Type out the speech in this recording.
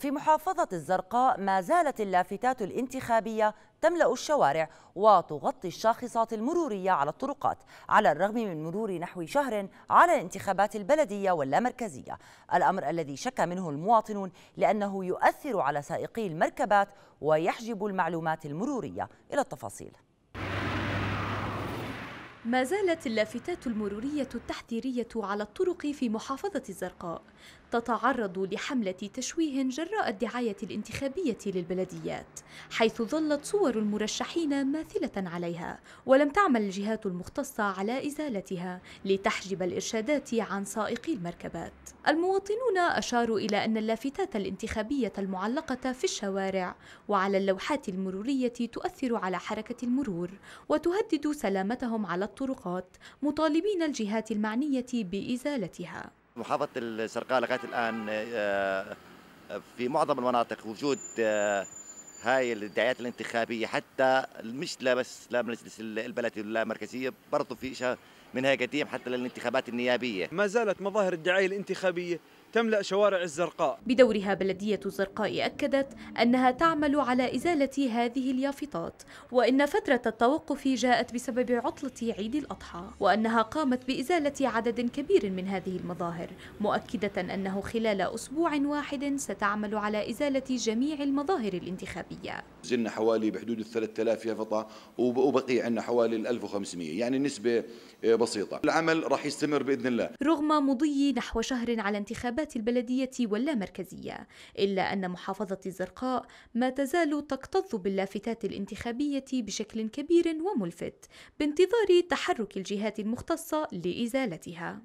في محافظة الزرقاء ما زالت اللافتات الانتخابية تملأ الشوارع وتغطي الشاخصات المرورية على الطرقات على الرغم من مرور نحو شهر على الانتخابات البلدية واللامركزية الأمر الذي شك منه المواطنون لأنه يؤثر على سائقي المركبات ويحجب المعلومات المرورية إلى التفاصيل ما زالت اللافتات المرورية التحذيرية على الطرق في محافظة الزرقاء تتعرض لحملة تشويه جراء الدعاية الانتخابية للبلديات حيث ظلت صور المرشحين ماثلة عليها ولم تعمل الجهات المختصة على إزالتها لتحجب الإرشادات عن سائقي المركبات المواطنون أشاروا إلى أن اللافتات الانتخابية المعلقة في الشوارع وعلى اللوحات المرورية تؤثر على حركة المرور وتهدد سلامتهم على الطرقات مطالبين الجهات المعنية بإزالتها محافظة الزرقاء لغاية الآن آه، آه، في معظم المناطق وجود آه، هاي الدعايات الانتخابية حتى مش لا بس لا مجلس البلدي ولا مركزية برضه في شيء منها قديم حتى للانتخابات النيابية ما زالت مظاهر الدعاية الانتخابية تملأ شوارع الزرقاء بدورها بلدية الزرقاء أكدت أنها تعمل على إزالة هذه اليافطات وإن فترة التوقف جاءت بسبب عطلة عيد الأضحى وأنها قامت بإزالة عدد كبير من هذه المظاهر مؤكدة أنه خلال أسبوع واحد ستعمل على إزالة جميع المظاهر الانتخابية زلنا حوالي بحدود 3000 يافطة وبقي عندنا حوالي 1500 يعني نسبة بسيطة العمل راح يستمر بإذن الله رغم مضي نحو شهر على انتخابات البلدية واللامركزية إلا أن محافظة الزرقاء ما تزال تكتظ باللافتات الانتخابية بشكل كبير وملفت بانتظار تحرك الجهات المختصة لإزالتها